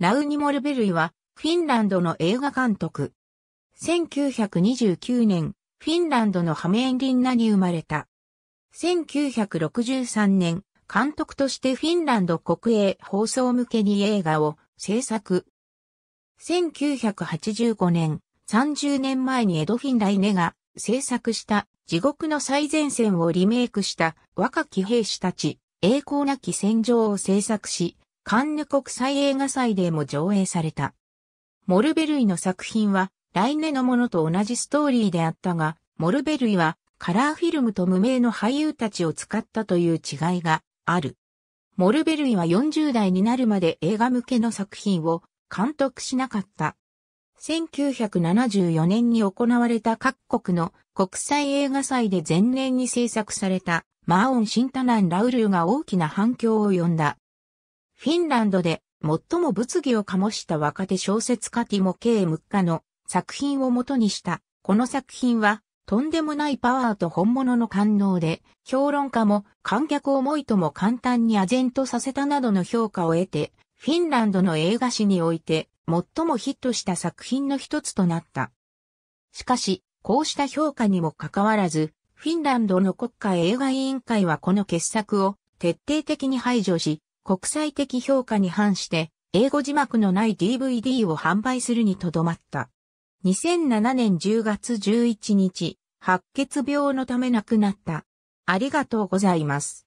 ラウニモルベルイは、フィンランドの映画監督。1929年、フィンランドのハメエンリンナに生まれた。1963年、監督としてフィンランド国営放送向けに映画を制作。1985年、30年前にエドフィン・ライネが制作した地獄の最前線をリメイクした若き兵士たち、栄光なき戦場を制作し、カンヌ国際映画祭でも上映された。モルベルイの作品は、ライネのものと同じストーリーであったが、モルベルイは、カラーフィルムと無名の俳優たちを使ったという違いがある。モルベルイは40代になるまで映画向けの作品を監督しなかった。1974年に行われた各国の国際映画祭で前年に制作されたマーオン・シンタナン・ラウルーが大きな反響を呼んだ。フィンランドで最も物議を醸した若手小説家ティモ・ケイ・ムッカの作品を元にした、この作品は、とんでもないパワーと本物の感能で、評論家も観客を思いとも簡単に唖然とさせたなどの評価を得て、フィンランドの映画史において最もヒットした作品の一つとなった。しかし、こうした評価にもかかわらず、フィンランドの国家映画委員会はこの傑作を徹底的に排除し、国際的評価に反して、英語字幕のない DVD を販売するにとどまった。2007年10月11日、白血病のため亡くなった。ありがとうございます。